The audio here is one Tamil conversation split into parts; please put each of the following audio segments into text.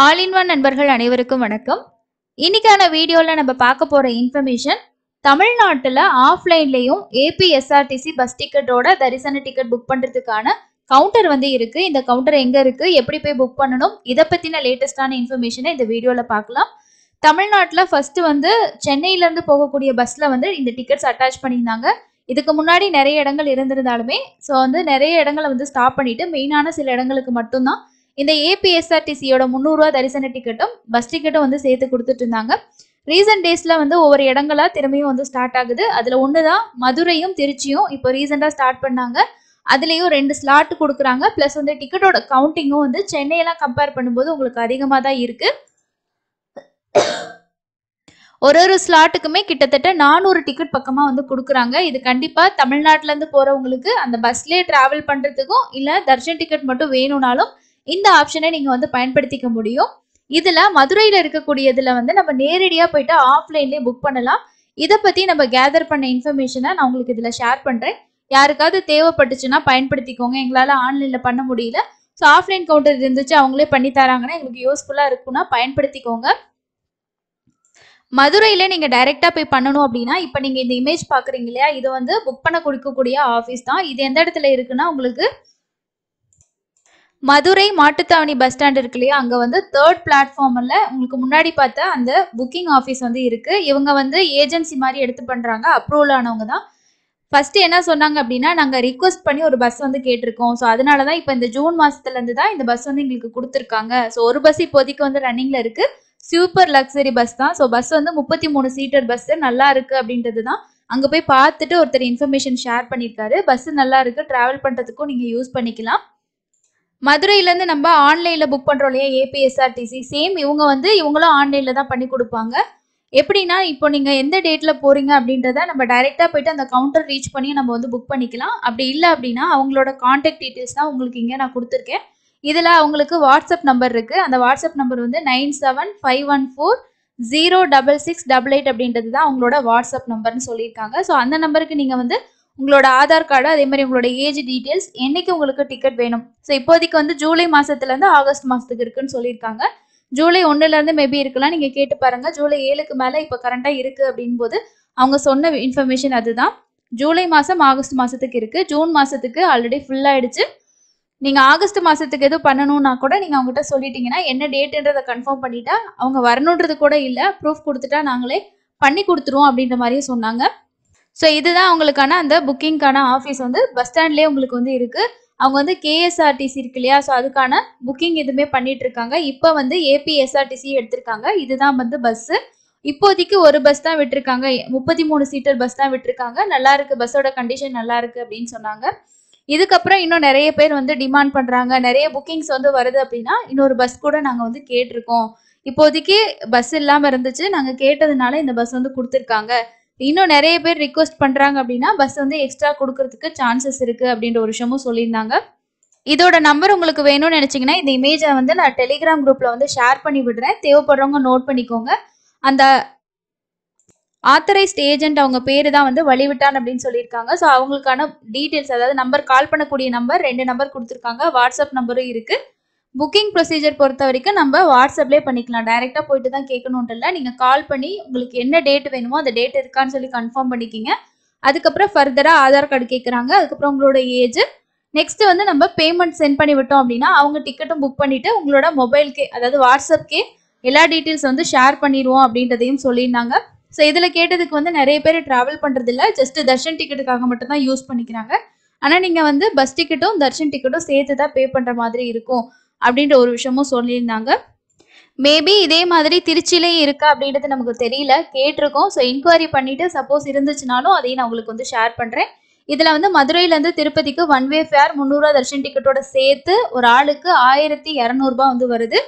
ஆல் இன் ஒன் நண்பர்கள் அனைவருக்கும் வணக்கம் இன்னைக்கான வீடியோவில் நம்ம பார்க்க போகிற இன்ஃபர்மேஷன் தமிழ்நாட்டில் ஆஃப்லைன்லேயும் ஏபிஎஸ்ஆர்டிசி பஸ் டிக்கெட்டோட தரிசன டிக்கெட் புக் பண்ணுறதுக்கான கவுண்டர் வந்து இருக்குது இந்த கவுண்டர் எங்கே இருக்குது எப்படி போய் புக் பண்ணணும் இதை பற்றின லேட்டஸ்டான இன்ஃபர்மேஷனை இந்த வீடியோவில் பார்க்கலாம் தமிழ்நாட்டில் ஃபஸ்ட்டு வந்து சென்னையிலேருந்து போகக்கூடிய பஸ்ஸில் வந்து இந்த டிக்கெட்ஸ் அட்டாச் பண்ணியிருந்தாங்க இதுக்கு முன்னாடி நிறைய இடங்கள் இருந்திருந்தாலுமே ஸோ வந்து நிறைய இடங்களை வந்து ஸ்டாப் பண்ணிவிட்டு மெயினான சில இடங்களுக்கு மட்டும்தான் இந்த ஏபிஎஸ்ஆர்டிசியோட முந்நூறுரூவா தரிசன டிக்கெட்டும் பஸ் டிக்கெட்டும் வந்து சேர்த்து கொடுத்துட்டு இருந்தாங்க ரீசெண்ட் டேஸில் வந்து ஒவ்வொரு இடங்களா திரும்பியும் வந்து ஸ்டார்ட் ஆகுது அதில் ஒன்று தான் மதுரையும் திருச்சியும் இப்போ ரீசெண்டா ஸ்டார்ட் பண்ணாங்க அதுலேயும் ரெண்டு ஸ்லாட் கொடுக்குறாங்க ப்ளஸ் வந்து டிக்கெட்டோட கவுண்டிங்கும் வந்து சென்னையெல்லாம் கம்பேர் பண்ணும்போது உங்களுக்கு அதிகமாக தான் இருக்குது ஒரு ஒரு ஸ்லாட்டுக்குமே கிட்டத்தட்ட நானூறு டிக்கெட் பக்கமாக வந்து கொடுக்குறாங்க இது கண்டிப்பாக இருந்து போகிறவங்களுக்கு அந்த பஸ்லேயே ட்ராவல் பண்ணுறதுக்கும் இல்லை தர்ஷன் டிக்கெட் மட்டும் வேணும்னாலும் இந்த ஆப்ஷனை நீங்க வந்து பயன்படுத்திக்க முடியும் இதுல மதுரையில இருக்கக்கூடியதுல வந்து நம்ம நேரடியா போயிட்டு ஆஃப்லைன்லயே புக் பண்ணலாம் இதை பத்தி நம்ம கேதர் பண்ண இன்ஃபர்மேஷனை நான் உங்களுக்கு இதுல ஷேர் பண்றேன் யாருக்காவது தேவைப்பட்டுச்சுன்னா பயன்படுத்திக்கோங்க எங்களால ஆன்லைன்ல பண்ண முடியல ஸோ ஆஃப்லைன் கவுண்டர் இருந்துச்சு அவங்களே பண்ணி தராங்கன்னா எங்களுக்கு யூஸ்ஃபுல்லா இருக்கும்னா பயன்படுத்திக்கோங்க மதுரையில நீங்க டைரக்டா போய் பண்ணணும் அப்படின்னா இப்ப நீங்க இந்த இமேஜ் பாக்குறீங்க இல்லையா இது வந்து புக் பண்ண கொடுக்கக்கூடிய ஆஃபீஸ் தான் இது எந்த இடத்துல இருக்குன்னா உங்களுக்கு மதுரை மாட்டுத்தாவணி பஸ் ஸ்டாண்ட் இருக்கு இல்லையா அங்கே வந்து தேர்ட் பிளாட்ஃபார்ம்ல உங்களுக்கு முன்னாடி பார்த்தா அந்த புக்கிங் ஆஃபீஸ் வந்து இருக்குது இவங்க வந்து ஏஜென்சி மாதிரி எடுத்து பண்ணுறாங்க அப்ரூவல் ஆனவங்க தான் ஃபஸ்ட்டு என்ன சொன்னாங்க அப்படின்னா நாங்கள் ரிக்வஸ்ட் பண்ணி ஒரு பஸ் வந்து கேட்டிருக்கோம் ஸோ அதனால தான் இப்போ இந்த ஜூன் மாதத்துலேருந்து தான் இந்த பஸ் வந்து எங்களுக்கு கொடுத்துருக்காங்க ஸோ ஒரு பஸ் இப்போதைக்கு வந்து ரன்னிங்கில் இருக்குது சூப்பர் லக்ஸரி பஸ் தான் ஸோ பஸ் வந்து முப்பத்தி மூணு சீட்டர் பஸ்ஸு நல்லா இருக்கு அப்படின்றது தான் அங்கே போய் பார்த்துட்டு ஒருத்தர் இன்ஃபர்மேஷன் ஷேர் பண்ணியிருக்காரு பஸ்ஸு நல்லா இருக்கு ட்ராவல் பண்ணுறதுக்கும் நீங்கள் யூஸ் பண்ணிக்கலாம் மதுரையிலேருந்து நம்ம ஆன்லைனில் புக் பண்ணுறோம் இல்லையா ஏபிஎஸ்ஆர்டிசி சேம் இவங்க வந்து இவங்களும் ஆன்லைனில் தான் பண்ணி கொடுப்பாங்க எப்படின்னா இப்போ நீங்கள் எந்த டேட்டில் போகிறீங்க அப்படின்றத நம்ம டைரெக்டாக போயிட்டு அந்த கவுண்டர் ரீச் பண்ணி நம்ம வந்து புக் பண்ணிக்கலாம் அப்படி இல்லை அப்படின்னா அவங்களோட காண்டாக்ட் டீட்டெயில்ஸ் தான் உங்களுக்கு இங்கே நான் கொடுத்துருக்கேன் இதில் அவங்களுக்கு வாட்ஸ்அப் நம்பர் இருக்குது அந்த வாட்ஸ்அப் நம்பர் வந்து nine seven five one four zero double six double eight அப்படின்றது தான் அவங்களோட வாட்ஸ்அப் நம்பர்னு சொல்லியிருக்காங்க ஸோ அந்த நம்பருக்கு நீங்கள் வந்து உங்களோட ஆதார் கார்டு அதே மாதிரி உங்களோட ஏஜ் டீட்டெயில்ஸ் என்னைக்கு உங்களுக்கு டிக்கெட் வேணும் ஸோ இப்போதைக்கு வந்து ஜூலை மாதத்துலேருந்து ஆகஸ்ட் மாதத்துக்கு இருக்குன்னு சொல்லியிருக்காங்க ஜூலை ஒன்றுலேருந்து மேபி இருக்கலாம் நீங்கள் கேட்டு பாருங்கள் ஜூலை ஏழுக்கு மேலே இப்போ கரண்ட்டாக இருக்குது அப்படின் போது அவங்க சொன்ன இன்ஃபர்மேஷன் அதுதான் ஜூலை மாதம் ஆகஸ்ட் மாதத்துக்கு இருக்குது ஜூன் மாதத்துக்கு ஆல்ரெடி ஃபுல்லாயிடுச்சு நீங்கள் ஆகஸ்ட் மாதத்துக்கு எதுவும் பண்ணணும்னா கூட நீங்கள் அவங்ககிட்ட சொல்லிட்டீங்கன்னா என்ன டேட்டுன்றத கன்ஃபார்ம் பண்ணிட்டா அவங்க வரணுன்றது கூட இல்லை ப்ரூஃப் கொடுத்துட்டா நாங்களே பண்ணி கொடுத்துருவோம் அப்படின்ற மாதிரியும் சொன்னாங்க ஸோ இதுதான் உங்களுக்கான அந்த புக்கிங்க்கான ஆஃபீஸ் வந்து பஸ் ஸ்டாண்ட்லேயே உங்களுக்கு வந்து இருக்குது அவங்க வந்து கேஎஸ்ஆர்டிசி இருக்கு இல்லையா ஸோ அதுக்கான புக்கிங் இதுவுமே பண்ணிட்டு இருக்காங்க இப்போ வந்து ஏபிஎஸ்ஆர்டிசி எடுத்திருக்காங்க இதுதான் வந்து பஸ்ஸு இப்போதைக்கு ஒரு பஸ் தான் விட்டுருக்காங்க முப்பத்தி மூணு சீட்டர் பஸ் தான் விட்டுருக்காங்க நல்லா இருக்கு பஸ்ஸோட கண்டிஷன் நல்லா இருக்கு அப்படின்னு சொன்னாங்க இதுக்கப்புறம் இன்னும் நிறைய பேர் வந்து டிமாண்ட் பண்றாங்க நிறைய புக்கிங்ஸ் வந்து வருது அப்படின்னா இன்னொரு பஸ் கூட நாங்கள் வந்து கேட்டிருக்கோம் இப்போதைக்கு பஸ் இல்லாமல் இருந்துச்சு நாங்கள் கேட்டதுனால இந்த பஸ் வந்து கொடுத்துருக்காங்க இன்னும் நிறைய பேர் ரிக்வஸ்ட் பண்ணுறாங்க அப்படின்னா பஸ் வந்து எக்ஸ்ட்ரா கொடுக்கறதுக்கு சான்சஸ் இருக்குது அப்படின்ற ஒரு விஷயமும் சொல்லியிருந்தாங்க இதோட நம்பர் உங்களுக்கு வேணும்னு நினச்சிங்கன்னா இந்த இமேஜை வந்து நான் டெலிகிராம் குரூப்பில் வந்து ஷேர் பண்ணி விடுறேன் தேவைப்படுறவங்க நோட் பண்ணிக்கோங்க அந்த ஆத்தரைஸ்ட் ஏஜென்ட் அவங்க பேர் தான் வந்து வழிவிட்டான் அப்படின்னு சொல்லியிருக்காங்க ஸோ அவங்களுக்கான டீட்டெயில்ஸ் அதாவது நம்பர் கால் பண்ணக்கூடிய நம்பர் ரெண்டு நம்பர் கொடுத்துருக்காங்க வாட்ஸ்அப் நம்பரும் இருக்குது புக்கிங் ப்ரொசீஜர் பொறுத்த வரைக்கும் நம்ம வாட்ஸ்அப்லேயே பண்ணிக்கலாம் டைரெக்டாக போயிட்டு தான் கேட்கணும்ட்டு இல்லை நீங்கள் கால் பண்ணி உங்களுக்கு என்ன டேட் வேணுமோ அந்த டேட் இருக்கான்னு சொல்லி கன்ஃபார்ம் பண்ணிக்கிங்க அதுக்கப்புறம் ஃபர்தராக ஆதார் கார்டு கேட்குறாங்க அதுக்கப்புறம் உங்களோட ஏஜ் நெக்ஸ்ட் வந்து நம்ம பேமெண்ட் சென்ட் பண்ணி விட்டோம் அப்படின்னா அவங்க டிக்கெட்டும் புக் பண்ணிவிட்டு உங்களோட மொபைல்கே அதாவது வாட்ஸ்அப்கே எல்லா டீட்டெயில்ஸ் வந்து ஷேர் பண்ணிடுவோம் அப்படின்றதையும் சொல்லியிருந்தாங்க ஸோ இதில் கேட்டதுக்கு வந்து நிறைய பேர் ட்ராவல் பண்ணுறதில்ல ஜஸ்ட்டு தர்ஷன் டிக்கெட்டுக்காக மட்டும் தான் யூஸ் பண்ணிக்கிறாங்க ஆனால் நீங்கள் வந்து பஸ் டிக்கெட்டும் தர்ஷன் டிக்கெட்டும் சேர்த்து தான் பே பண்ணுற மாதிரி இருக்கும் அப்படின்ற ஒரு விஷயமும் சொல்லியிருந்தாங்க மேபி இதே மாதிரி திருச்சியிலையும் இருக்கா அப்படின்றது நமக்கு தெரியல கேட்டிருக்கோம் ஸோ இன்கொயரி பண்ணிட்டு சப்போஸ் இருந்துச்சுனாலும் அதையும் நான் உங்களுக்கு வந்து ஷேர் பண்ணுறேன் இதில் வந்து மதுரையிலேருந்து திருப்பதிக்கு ஒன் வே ஃபேர் முந்நூறுரூவா தர்ஷன் டிக்கெட்டோட சேர்த்து ஒரு ஆளுக்கு ஆயிரத்தி இரநூறுபா வந்து வருது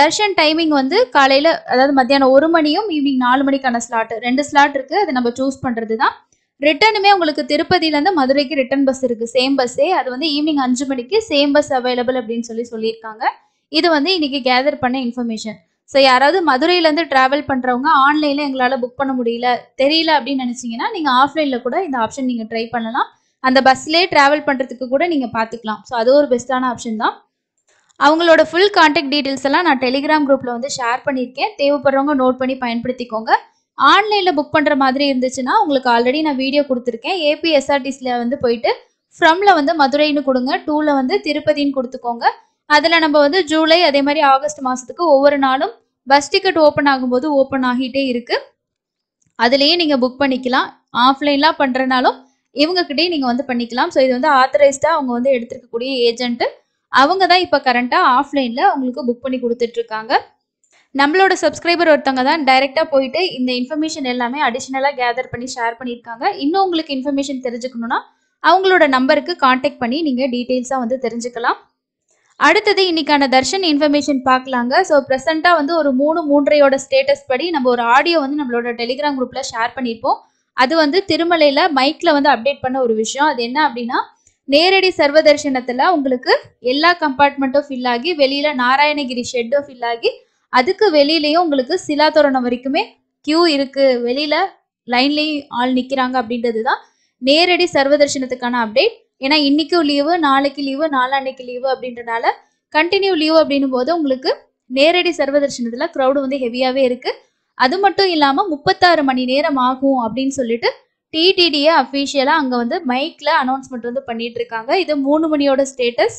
தர்ஷன் டைமிங் வந்து காலையில் அதாவது மத்தியானம் ஒரு மணியும் ஈவினிங் நாலு மணிக்கான ஸ்லாட் ரெண்டு ஸ்லாட் இருக்குது அதை நம்ம சூஸ் பண்ணுறது தான் ரிட்டனுமே உங்களுக்கு திருப்பதியிலேருந்து மதுரைக்கு ரிட்டர்ன் பஸ் இருக்குது சேம் பஸ்ஸே அது வந்து ஈவினிங் அஞ்சு மணிக்கு சேம் பஸ் அவைலபிள் அப்படின்னு சொல்லி சொல்லியிருக்காங்க இது வந்து இன்னைக்கு கேதர் பண்ண இன்ஃபர்மேஷன் ஸோ யாராவது மதுரையிலேருந்து ட்ராவல் பண்ணுறவங்க ஆன்லைனில் எங்களால் புக் பண்ண முடியல தெரியல அப்படின்னு நினச்சிங்கன்னா நீங்கள் ஆஃப்லைனில் கூட இந்த ஆப்ஷன் நீங்கள் ட்ரை பண்ணலாம் அந்த பஸ்லேயே ட்ராவல் பண்ணுறதுக்கு கூட நீங்கள் பார்த்துக்கலாம் ஸோ அது ஒரு பெஸ்ட்டான ஆப்ஷன் தான் அவங்களோட ஃபுல் கான்டாக்ட் டீட்டெயில்ஸ் எல்லாம் நான் டெலிகிராம் குரூப்பில் வந்து ஷேர் பண்ணியிருக்கேன் தேவைப்படுறவங்க நோட் பண்ணி பயன்படுத்திக்கோங்க ஆன்லைனில் புக் பண்ணுற மாதிரி இருந்துச்சுன்னா உங்களுக்கு ஆல்ரெடி நான் வீடியோ கொடுத்துருக்கேன் ஏபிஎஸ்ஆர்டிஸில் வந்து போயிட்டு ஃப்ரம்ல வந்து மதுரைன்னு கொடுங்க டூவில் வந்து திருப்பதின்னு கொடுத்துக்கோங்க அதில் நம்ம வந்து ஜூலை அதே மாதிரி ஆகஸ்ட் மாதத்துக்கு ஒவ்வொரு நாளும் பஸ் டிக்கெட் ஓப்பன் ஆகும்போது ஓப்பன் ஆகிட்டே இருக்குது அதுலேயே நீங்கள் புக் பண்ணிக்கலாம் ஆஃப்லைன்லாம் பண்ணுறனாலும் இவங்கக்கிட்டே நீங்கள் வந்து பண்ணிக்கலாம் ஸோ இது வந்து ஆத்தரைஸ்டாக அவங்க வந்து எடுத்துருக்கக்கூடிய ஏஜென்ட்டு அவங்க தான் இப்போ கரண்ட்டாக ஆஃப்லைனில் அவங்களுக்கு புக் பண்ணி கொடுத்துட்ருக்காங்க நம்மளோட சப்ஸ்கிரைபர் ஒருத்தவங்க தான் டைரெக்டாக போயிட்டு இந்த இன்ஃபர்மேஷன் எல்லாமே அடிஷ்னலாக கேதர் பண்ணி ஷேர் பண்ணியிருக்காங்க இன்னும் உங்களுக்கு இன்ஃபர்மேஷன் தெரிஞ்சுக்கணும்னா அவங்களோட நம்பருக்கு காண்டாக்ட் பண்ணி நீங்கள் டீட்டெயில்ஸாக வந்து தெரிஞ்சுக்கலாம் அடுத்தது இன்னைக்கான தர்ஷன் இன்ஃபர்மேஷன் பார்க்கலாங்க ஸோ ப்ரெசென்ட்டாக வந்து ஒரு மூணு மூன்றையோட ஸ்டேட்டஸ் படி நம்ம ஒரு ஆடியோ வந்து நம்மளோட டெலிகிராம் குரூப்பில் ஷேர் பண்ணியிருப்போம் அது வந்து திருமலையில் மைக்கில் வந்து அப்டேட் பண்ண ஒரு விஷயம் அது என்ன அப்படின்னா நேரடி சர்வதர்ஷனத்தில் உங்களுக்கு எல்லா கம்பார்ட்மெண்ட்டும் ஃபில் ஆகி வெளியில் நாராயணகிரி ஷெட்டும் ஃபில் ஆகி அதுக்கு வெளியிலையும் உங்களுக்கு சிலா தோரணம் வரைக்குமே கியூ இருக்கு வெளியில லைன்லயும் ஆள் நிக்கிறாங்க அப்படின்றது தான் நேரடி சர்வதர்ஷனத்துக்கான அப்டேட் ஏன்னா இன்னைக்கும் லீவு நாளைக்கு லீவு நாளான்னைக்கு லீவு அப்படின்றனால கண்டினியூ லீவ் அப்படின்னும் போது உங்களுக்கு நேரடி சர்வ க்ரௌடு வந்து ஹெவியாவே இருக்கு அது மட்டும் இல்லாம முப்பத்தாறு மணி நேரம் ஆகும் அப்படின்னு சொல்லிட்டு டிடிடியை அஃபீஷியலாக அங்கே வந்து மைக்கில் அனௌன்ஸ்மெண்ட் வந்து பண்ணிட்டு இருக்காங்க இது மூணு மணியோட ஸ்டேட்டஸ்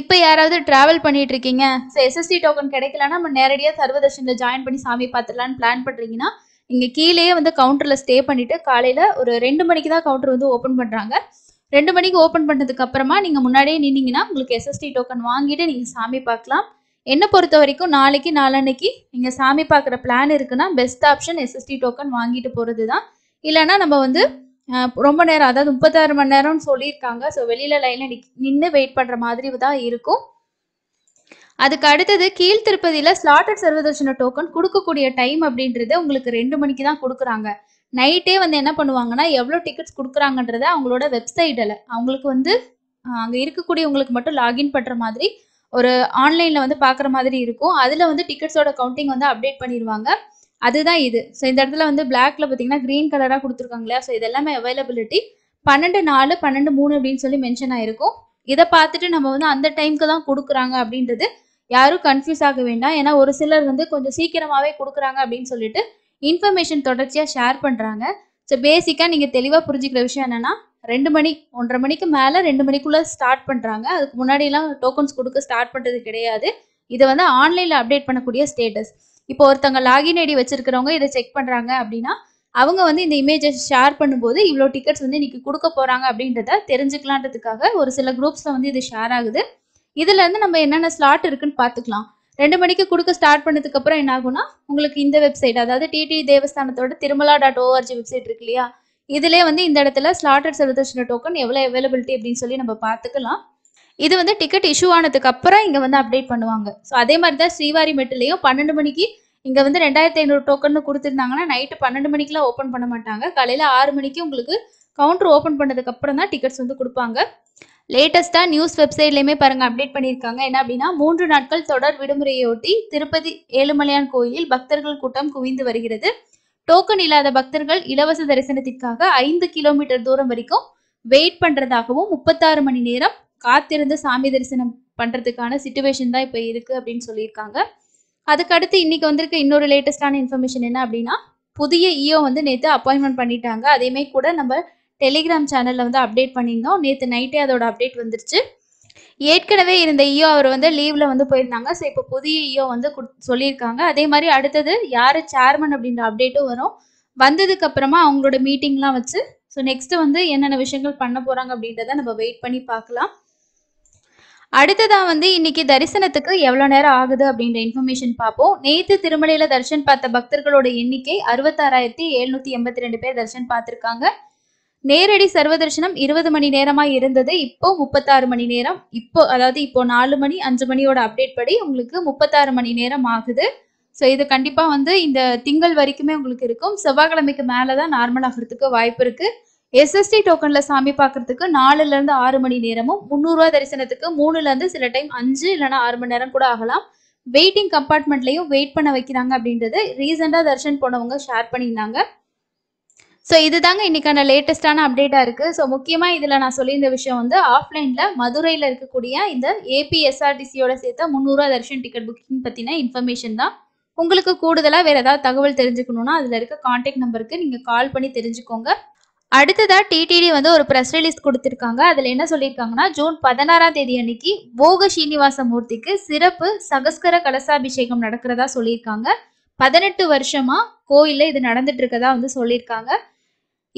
இப்போ யாராவது ட்ராவல் பண்ணிட்டு இருக்கீங்க ஸோ எஸ்எஸ்சி டோக்கன் கிடைக்கலனா நம்ம நேரடியாக சர்வதர்ஷனில் ஜாயின் பண்ணி சாமி பார்த்துடலான்னு பிளான் பண்ணுறீங்கன்னா நீங்கள் கீழேயே வந்து கவுண்டரில் ஸ்டே பண்ணிவிட்டு காலையில் ஒரு ரெண்டு மணிக்கு தான் கவுண்டர் வந்து ஓப்பன் பண்ணுறாங்க ரெண்டு மணிக்கு ஓப்பன் பண்ணதுக்கு அப்புறமா நீங்கள் முன்னாடியே நின்னீங்கன்னா உங்களுக்கு எஸ்எஸ்டி டோக்கன் வாங்கிட்டு நீங்கள் சாமி பார்க்கலாம் என்னை பொறுத்த வரைக்கும் நாளைக்கு நாளன்னைக்கு நீங்கள் சாமி பார்க்குற பிளான் இருக்குன்னா பெஸ்ட் ஆப்ஷன் எஸ்எஸ்டி டோக்கன் வாங்கிட்டு போகிறது தான் இல்லைன்னா நம்ம வந்து ரொம்ப நேரம் அதாவது முப்பத்தாறு மணி நேரம்னு சொல்லியிருக்காங்க ஸோ வெளியில் லைனில் நின்று வெயிட் பண்ணுற மாதிரி தான் இருக்கும் அதுக்கு அடுத்தது கீழ் திருப்பதியில் ஸ்லாட்டட் சர்வதர்ஷன டோக்கன் கொடுக்கக்கூடிய டைம் அப்படின்றது உங்களுக்கு ரெண்டு மணிக்கு தான் கொடுக்குறாங்க நைட்டே வந்து என்ன பண்ணுவாங்கன்னா எவ்வளோ டிக்கெட்ஸ் கொடுக்குறாங்கன்றத அவங்களோட வெப்சைட்டில் அவங்களுக்கு வந்து அங்கே இருக்கக்கூடியவங்களுக்கு மட்டும் லாகின் பண்ணுற மாதிரி ஒரு ஆன்லைனில் வந்து பார்க்குற மாதிரி இருக்கும் அதில் வந்து டிக்கெட்ஸோட கவுண்டிங் வந்து அப்டேட் பண்ணிடுவாங்க அதுதான் இது ஸோ இந்த இடத்துல வந்து பிளாக்ல பார்த்தீங்கன்னா கிரீன் கலராக கொடுத்துருக்காங்க இல்லையா ஸோ இதெல்லாமே அவைலபிலிட்டி பன்னெண்டு நாலு பன்னெண்டு மூணு அப்படின்னு சொல்லி மென்ஷன் ஆயிருக்கும் இதை பார்த்துட்டு நம்ம வந்து அந்த டைம்க்கு தான் கொடுக்குறாங்க அப்படின்றது யாரும் கன்ஃபியூஸ் ஆக வேண்டாம் ஏன்னா ஒரு சிலர் வந்து கொஞ்சம் சீக்கிரமாகவே கொடுக்குறாங்க அப்படின்னு சொல்லிட்டு இன்ஃபர்மேஷன் தொடர்ச்சியாக ஷேர் பண்ணுறாங்க ஸோ பேசிக்காக நீங்கள் தெளிவாக புரிஞ்சுக்கிற விஷயம் என்னென்னா ரெண்டு மணி ஒன்றரை மணிக்கு மேலே ரெண்டு மணிக்குள்ளே ஸ்டார்ட் பண்ணுறாங்க அதுக்கு முன்னாடிலாம் டோக்கன்ஸ் கொடுக்க ஸ்டார்ட் பண்ணுறது கிடையாது இதை வந்து ஆன்லைனில் அப்டேட் பண்ணக்கூடிய ஸ்டேட்டஸ் இப்போ ஒருத்தவங்க லாகின் ஐடி வச்சிருக்கிறவங்க இதை செக் பண்ணுறாங்க அப்படின்னா அவங்க வந்து இந்த இமேஜஸ் ஷேர் பண்ணும்போது இவ்வளோ டிக்கெட்ஸ் வந்து இன்னைக்கு கொடுக்க போகிறாங்க அப்படின்றத தெரிஞ்சுக்கலான்றதுக்காக ஒரு சில குரூப்ஸ்ல வந்து இது ஷேர் ஆகுது இதுலேருந்து நம்ம என்னென்ன ஸ்லாட் இருக்குன்னு பார்த்துக்கலாம் ரெண்டு மணிக்கு கொடுக்க ஸ்டார்ட் பண்ணதுக்கப்புறம் என்ன ஆகும்னா உங்களுக்கு இந்த வெப்சைட் அதாவது டிடி தேவஸ்தானத்தோட திருமலா டாட் ஓஆர்ஜி வெப்சைட் இருக்கு இல்லையா இதிலே வந்து இந்த இடத்துல ஸ்லாட்டட் செலுத்தர்ஷன டோக்கன் எவ்வளோ அவைலபிலிட்டி அப்படின்னு சொல்லி நம்ம பார்த்துக்கலாம் இது வந்து டிக்கெட் இஷ்யூ ஆனதுக்கு அப்புறம் இங்கே வந்து அப்டேட் பண்ணுவாங்க ஸோ அதே மாதிரி தான் ஸ்ரீவாரி மெட்டிலையும் பன்னெண்டு மணிக்கு இங்கே வந்து ரெண்டாயிரத்தி ஐநூறு டோக்கன் கொடுத்துருந்தாங்கன்னா நைட்டு பன்னெண்டு மணிக்கெலாம் ஓப்பன் பண்ண மாட்டாங்க காலையில் ஆறு மணிக்கு உங்களுக்கு கவுண்டர் ஓப்பன் பண்ணதுக்கப்புறம் தான் டிக்கெட்ஸ் வந்து கொடுப்பாங்க லேட்டஸ்ட்டாக நியூஸ் வெப்சைட்லேயுமே பாருங்கள் அப்டேட் பண்ணியிருக்காங்க என்ன அப்படின்னா மூன்று நாட்கள் தொடர் விடுமுறையொட்டி திருப்பதி ஏழுமலையான் கோயிலில் பக்தர்கள் கூட்டம் குவிந்து வருகிறது டோக்கன் இல்லாத பக்தர்கள் இலவச தரிசனத்திற்காக ஐந்து கிலோமீட்டர் தூரம் வரைக்கும் வெயிட் பண்ணுறதாகவும் முப்பத்தாறு மணி நேரம் காத்திருந்து சாமி தரிசனம் பண்ணுறதுக்கான சுச்சுவேஷன் தான் இப்போ இருக்குது அப்படின்னு சொல்லியிருக்காங்க அதுக்கடுத்து இன்னைக்கு வந்திருக்க இன்னொரு லேட்டஸ்டான இன்ஃபர்மேஷன் என்ன அப்படின்னா புதிய இஓ e வந்து நேற்று அப்பாயின்மெண்ட் பண்ணிட்டாங்க அதேமாரி கூட நம்ம டெலிகிராம் சேனலில் வந்து அப்டேட் பண்ணியிருந்தோம் நேற்று நைட்டே அதோட அப்டேட் வந்துருச்சு ஏற்கனவே இருந்த இயோ e அவர் வந்து லீவில் வந்து போயிருந்தாங்க ஸோ இப்போ புதிய இயோ e வந்து சொல்லியிருக்காங்க அதே மாதிரி அடுத்தது யார் சேர்மன் அப்படின்ற அப்டேட்டும் வரும் வந்ததுக்கு அப்புறமா அவங்களோட மீட்டிங்லாம் வச்சு ஸோ நெக்ஸ்ட் வந்து என்னென்ன விஷயங்கள் பண்ண போகிறாங்க அப்படின்றத நம்ம வெயிட் பண்ணி பார்க்கலாம் அடுத்ததாக வந்து இன்னைக்கு தரிசனத்துக்கு எவ்வளோ நேரம் ஆகுது அப்படின்ற இன்ஃபர்மேஷன் பார்ப்போம் நேற்று திருமலையில தர்ஷன் பார்த்த பக்தர்களோட எண்ணிக்கை அறுபத்தாறாயிரத்தி எழுநூத்தி எண்பத்தி ரெண்டு பேர் தர்ஷன் பார்த்துருக்காங்க நேரடி சர்வ தரிசனம் இருபது மணி நேரமா இருந்தது இப்போ முப்பத்தாறு மணி நேரம் இப்போ அதாவது இப்போ நாலு மணி அஞ்சு மணியோட அப்டேட் படி உங்களுக்கு முப்பத்தாறு மணி நேரம் ஆகுது ஸோ இது கண்டிப்பாக வந்து இந்த திங்கள் வரைக்குமே உங்களுக்கு இருக்கும் செவ்வாய்க்கிழமைக்கு மேலே தான் நார்மல் ஆகிறதுக்கு வாய்ப்பு இருக்குது எஸ்எஸ்டி டோக்கன்ல சாமி பார்க்கறதுக்கு நாலுல இருந்து ஆறு மணி நேரமும் முந்நூறுரூவா தரிசனத்துக்கு மூணுல இருந்து சில டைம் அஞ்சு இல்லைன்னா ஆறு மணி நேரம் கூட ஆகலாம் வெயிட்டிங் கம்பார்ட்மெண்ட்லையும் வெயிட் பண்ண வைக்கிறாங்க அப்படின்றது ரீசெண்டாக தர்ஷன் போனவங்க ஷேர் பண்ணியிருந்தாங்க ஸோ இதுதாங்க இன்னைக்கான லேட்டஸ்டான அப்டேட்டாக இருக்குது ஸோ முக்கியமாக இதில் நான் சொல்லியிருந்த விஷயம் வந்து ஆஃப்லைனில் மதுரையில் இருக்கக்கூடிய இந்த ஏபிஎஸ்ஆர்டிசியோட சேர்த்த முந்நூறுரூவா தர்ஷன் டிக்கெட் புக்கிங் பற்றின இன்ஃபர்மேஷன் தான் உங்களுக்கு கூடுதலாக வேறு ஏதாவது தகவல் தெரிஞ்சுக்கணுன்னா அதில் இருக்க கான்டாக்ட் நம்பருக்கு நீங்கள் கால் பண்ணி தெரிஞ்சுக்கோங்க அடுத்ததாக டிடிடி வந்து ஒரு ப்ரெஸ் ரிலீஸ் கொடுத்துருக்காங்க அதில் என்ன சொல்லியிருக்காங்கன்னா ஜூன் பதினாறாம் தேதி அன்னைக்கு போக ஸ்ரீனிவாச மூர்த்திக்கு சிறப்பு சகஸ்கர கலசாபிஷேகம் நடக்கிறதா சொல்லியிருக்காங்க பதினெட்டு வருஷமா கோயிலில் இது நடந்துட்டு இருக்கதா வந்து சொல்லியிருக்காங்க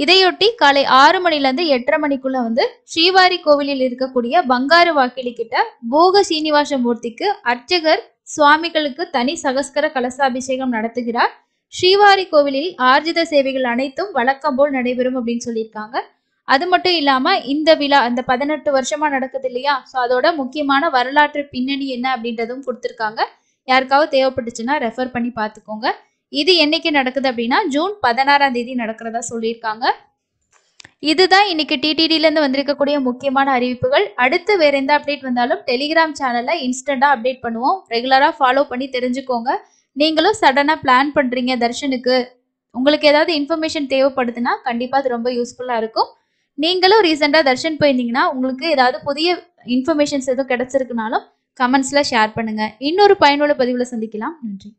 இதையொட்டி காலை ஆறு மணிலேருந்து எட்டரை மணிக்குள்ள வந்து ஸ்ரீவாரி கோவிலில் இருக்கக்கூடிய பங்காரு வாக்கிலி கிட்ட போக சீனிவாச மூர்த்திக்கு அர்ச்சகர் சுவாமிகளுக்கு தனி சகஸ்கர கலசாபிஷேகம் நடத்துகிறார் ஸ்ரீவாரி கோவிலில் ஆர்ஜித சேவைகள் அனைத்தும் வழக்கம் போல் நடைபெறும் அப்படின்னு சொல்லியிருக்காங்க அது மட்டும் இல்லாம இந்த விழா அந்த பதினெட்டு வருஷமா நடக்குது இல்லையா ஸோ அதோட முக்கியமான வரலாற்று பின்னணி என்ன அப்படின்றதும் கொடுத்துருக்காங்க யாருக்காவது தேவைப்பட்டுச்சுன்னா ரெஃபர் பண்ணி பார்த்துக்கோங்க இது என்னைக்கு நடக்குது அப்படின்னா ஜூன் பதினாறாம் தேதி நடக்கிறதா சொல்லியிருக்காங்க இதுதான் இன்னைக்கு இருந்து வந்திருக்கக்கூடிய முக்கியமான அறிவிப்புகள் அடுத்து வேற எந்த அப்டேட் வந்தாலும் டெலிகிராம் சேனலில் இன்ஸ்டண்டாக அப்டேட் பண்ணுவோம் ரெகுலராக ஃபாலோ பண்ணி தெரிஞ்சுக்கோங்க நீங்களும் சடனாக பிளான் பண்ணுறீங்க தர்ஷனுக்கு உங்களுக்கு ஏதாவது இன்ஃபர்மேஷன் தேவைப்படுதுன்னா கண்டிப்பாக அது ரொம்ப யூஸ்ஃபுல்லாக இருக்கும் நீங்களும் ரீசெண்டாக தர்ஷன் போயிருந்தீங்கன்னா உங்களுக்கு ஏதாவது புதிய இன்ஃபர்மேஷன்ஸ் எதுவும் கிடச்சிருக்குனாலும் கமெண்ட்ஸில் ஷேர் பண்ணுங்கள் இன்னொரு பயனுள்ள பதிவில் சந்திக்கலாம் நன்றி